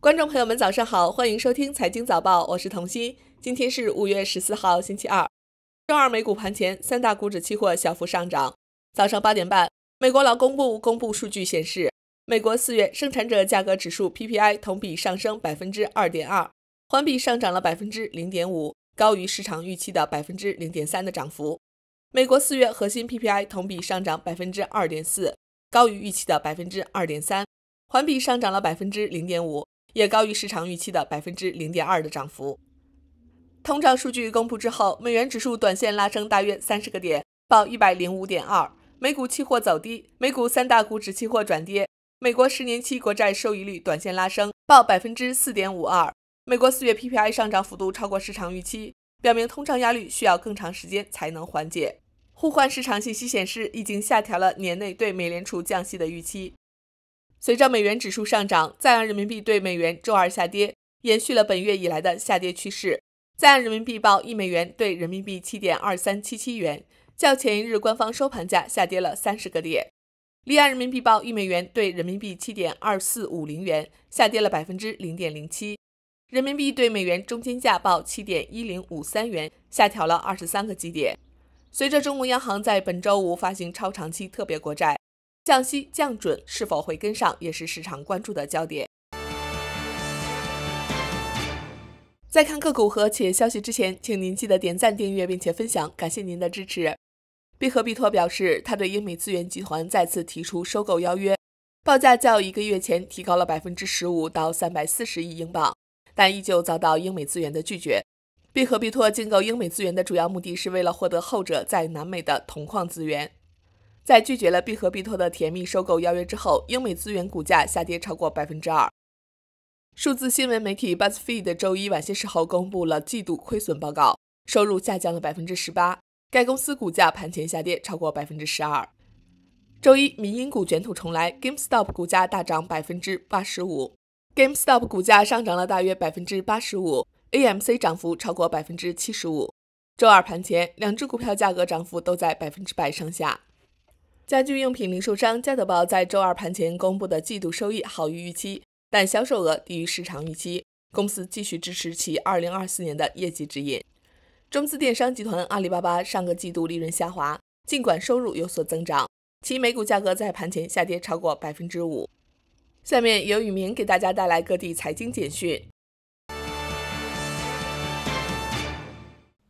观众朋友们，早上好，欢迎收听财经早报，我是童心。今天是五月十四号，星期二。周二美股盘前，三大股指期货小幅上涨。早上八点半，美国劳工部公布数据显示，美国四月生产者价格指数 PPI 同比上升百分之二点二，环比上涨了百分之零点五，高于市场预期的百分之零点三的涨幅。美国四月核心 PPI 同比上涨百分之二点四，高于预期的百分之二点三，环比上涨了百分之零点五。也高于市场预期的百分之零点二的涨幅。通胀数据公布之后，美元指数短线拉升大约三十个点，报一百零五点二。美股期货走低，美股三大股指期货转跌。美国十年期国债收益率短线拉升，报百分之四点五二。美国四月 PPI 上涨幅度超过市场预期，表明通胀压力需要更长时间才能缓解。互换市场信息显示，已经下调了年内对美联储降息的预期。随着美元指数上涨，在岸人民币对美元周二下跌，延续了本月以来的下跌趋势。在岸人民币报一美元兑人民币七点二三七七元，较前一日官方收盘价下跌了三十个点。离岸人民币报一美元兑人民币七点二四五零元，下跌了百分之零点零七。人民币对美元中间价报七点一零五三元，下调了二十三个基点。随着中国央行在本周五发行超长期特别国债。降息降准是否会跟上，也是市场关注的焦点。在看个股和企业消息之前，请您记得点赞、订阅并且分享，感谢您的支持。毕和毕托表示，他对英美资源集团再次提出收购邀约，报价较一个月前提高了百分之十五到三百四十亿英镑，但依旧遭到英美资源的拒绝。毕和毕托竞购英美资源的主要目的是为了获得后者在南美的铜矿资源。在拒绝了必和必拓的甜蜜收购邀约之后，英美资源股价下跌超过百分之二。数字新闻媒体 Buzzfeed 周一晚些时候公布了季度亏损报告，收入下降了百分之十八。该公司股价盘前下跌超过百分之十二。周一，民营股卷土重来，GameStop 股价大涨百分之八十五。GameStop 股价上涨了大约百分之八十五，AMC 涨幅超过百分之七十五。周二盘前，两只股票价格涨幅都在百分之百上下。家居用品零售商家德宝在周二盘前公布的季度收益好于预期，但销售额低于市场预期。公司继续支持其二零二四年的业绩指引。中资电商集团阿里巴巴上个季度利润下滑，尽管收入有所增长，其每股价格在盘前下跌超过百分之五。下面由雨明给大家带来各地财经简讯。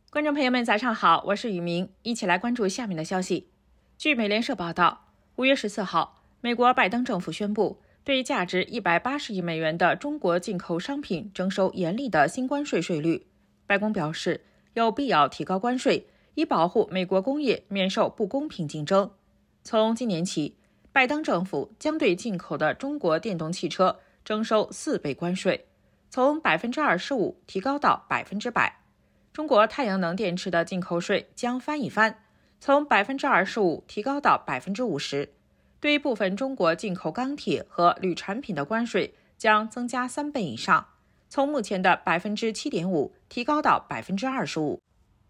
观众朋友们，早上好，我是雨明，一起来关注下面的消息。据美联社报道，五月十四号，美国拜登政府宣布对价值一百八十亿美元的中国进口商品征收严厉的新关税税率。白宫表示，有必要提高关税以保护美国工业免受不公平竞争。从今年起，拜登政府将对进口的中国电动汽车征收四倍关税，从百分之二十五提高到百分之百。中国太阳能电池的进口税将翻一番。从百分之二十五提高到百分之五十，对部分中国进口钢铁和铝产品的关税将增加三倍以上，从目前的百分之七点五提高到百分之二十五。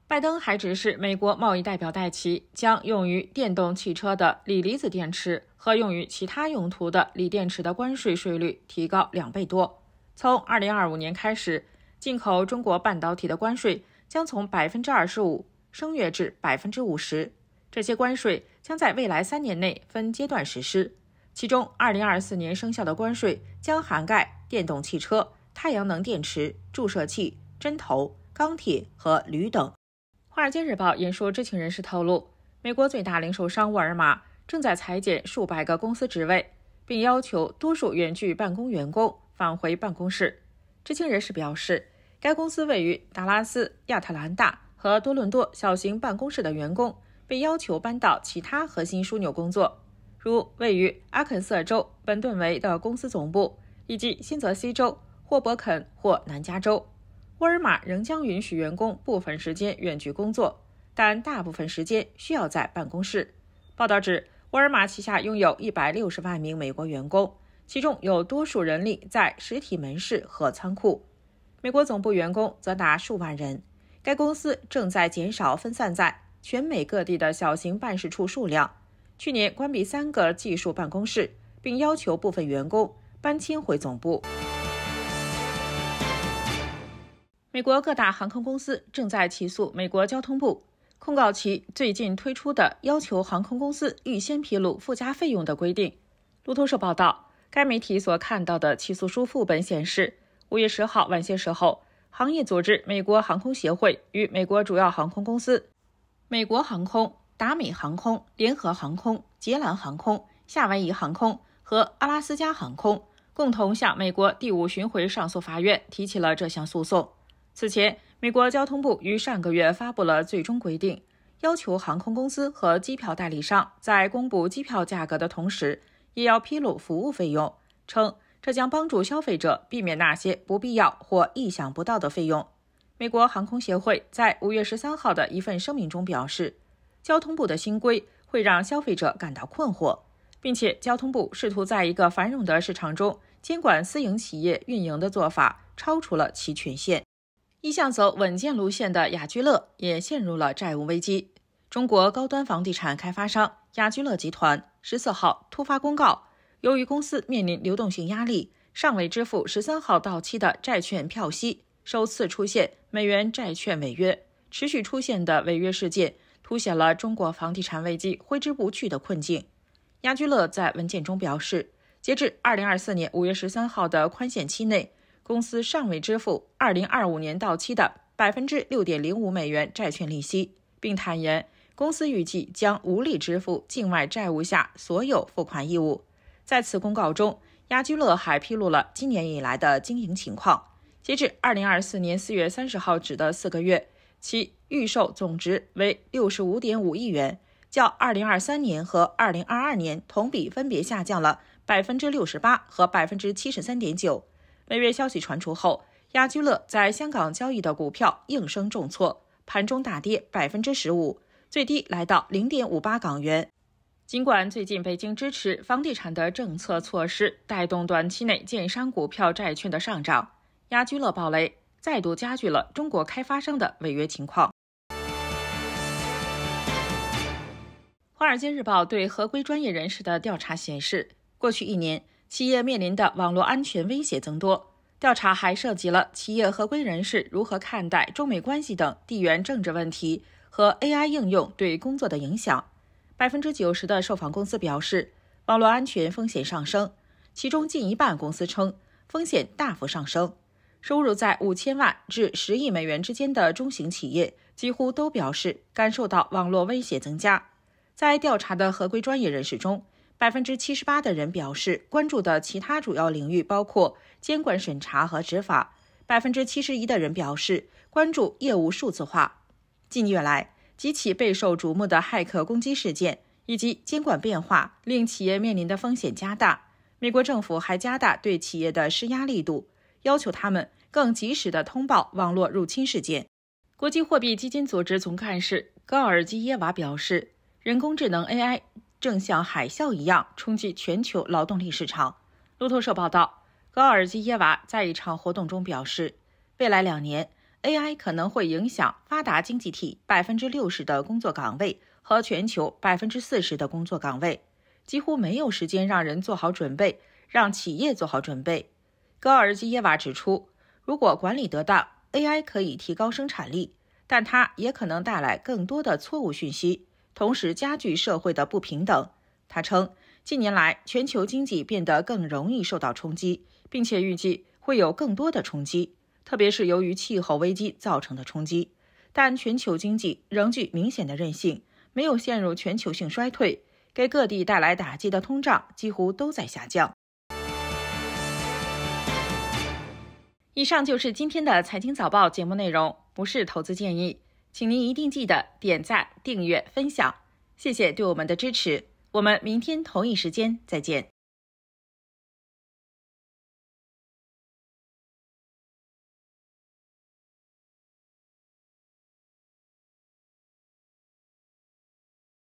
拜登还指示美国贸易代表戴奇将用于电动汽车的锂离子电池和用于其他用途的锂电池的关税税率提高两倍多，从二零二五年开始，进口中国半导体的关税将从百分之二十五。升月至百分之五十。这些关税将在未来三年内分阶段实施，其中二零二四年生效的关税将涵盖电动汽车、太阳能电池、注射器、针头、钢铁和铝等。《华尔街日报》引述知情人士透露，美国最大零售商沃尔玛正在裁减数百个公司职位，并要求多数远距办公员工返回办公室。知情人士表示，该公司位于达拉斯、亚特兰大。和多伦多小型办公室的员工被要求搬到其他核心枢纽工作，如位于阿肯色州本顿维的公司总部，以及新泽西州霍伯肯或南加州。沃尔玛仍将允许员工部分时间远距工作，但大部分时间需要在办公室。报道指，沃尔玛旗下拥有一百六十万名美国员工，其中有多数人力在实体门市和仓库，美国总部员工则达数万人。该公司正在减少分散在全美各地的小型办事处数量，去年关闭三个技术办公室，并要求部分员工搬迁回总部。美国各大航空公司正在起诉美国交通部，控告其最近推出的要求航空公司预先披露附加费用的规定。路透社报道，该媒体所看到的起诉书副本显示，五月十号晚些时候。行业组织美国航空协会与美国主要航空公司美国航空、达美航空、联合航空、捷兰航空、夏威夷航空和阿拉斯加航空共同向美国第五巡回上诉法院提起了这项诉讼。此前，美国交通部于上个月发布了最终规定，要求航空公司和机票代理商在公布机票价格的同时，也要披露服务费用，称。这将帮助消费者避免那些不必要或意想不到的费用。美国航空协会在五月十三号的一份声明中表示，交通部的新规会让消费者感到困惑，并且交通部试图在一个繁荣的市场中监管私营企业运营的做法超出了其权限。一向走稳健路线的雅居乐也陷入了债务危机。中国高端房地产开发商雅居乐集团十四号突发公告。由于公司面临流动性压力，尚未支付十三号到期的债券票息，首次出现美元债券违约。持续出现的违约事件凸显了中国房地产危机挥之不去的困境。雅居乐在文件中表示，截至二零二四年五月十三号的宽限期内，公司尚未支付二零二五年到期的百分之六点零五美元债券利息，并坦言公司预计将无力支付境外债务下所有付款义务。在此公告中，雅居乐还披露了今年以来的经营情况。截至二零二四年四月三十号止的四个月，其预售总值为六十五点五亿元，较二零二三年和二零二二年同比分别下降了百分之六十八和百分之七十三点九。每月消息传出后，雅居乐在香港交易的股票应声重挫，盘中大跌百分之十五，最低来到零点五八港元。尽管最近北京支持房地产的政策措施带动短期内建商股票债券的上涨，雅居乐暴雷再度加剧了中国开发商的违约情况。《华尔街日报》对合规专业人士的调查显示，过去一年企业面临的网络安全威胁增多。调查还涉及了企业合规人士如何看待中美关系等地缘政治问题和 AI 应用对工作的影响。百分之九十的受访公司表示，网络安全风险上升，其中近一半公司称风险大幅上升。收入在五千万至十亿美元之间的中型企业几乎都表示感受到网络威胁增加。在调查的合规专业人士中，百分之七十八的人表示关注的其他主要领域包括监管审查和执法，百分之七十一的人表示关注业务数字化。近月来。及其备受瞩目的骇客攻击事件，以及监管变化令企业面临的风险加大。美国政府还加大对企业的施压力度，要求他们更及时地通报网络入侵事件。国际货币基金组织总干事高尔基耶娃表示，人工智能 AI 正像海啸一样冲击全球劳动力市场。路透社报道，高尔基耶娃在一场活动中表示，未来两年。AI 可能会影响发达经济体百分之六十的工作岗位和全球百分之四十的工作岗位，几乎没有时间让人做好准备，让企业做好准备。高尔基耶娃指出，如果管理得当，AI 可以提高生产力，但它也可能带来更多的错误讯息，同时加剧社会的不平等。他称，近年来全球经济变得更容易受到冲击，并且预计会有更多的冲击。特别是由于气候危机造成的冲击，但全球经济仍具明显的韧性，没有陷入全球性衰退。给各地带来打击的通胀几乎都在下降。以上就是今天的财经早报节目内容，不是投资建议，请您一定记得点赞、订阅、分享，谢谢对我们的支持。我们明天同一时间再见。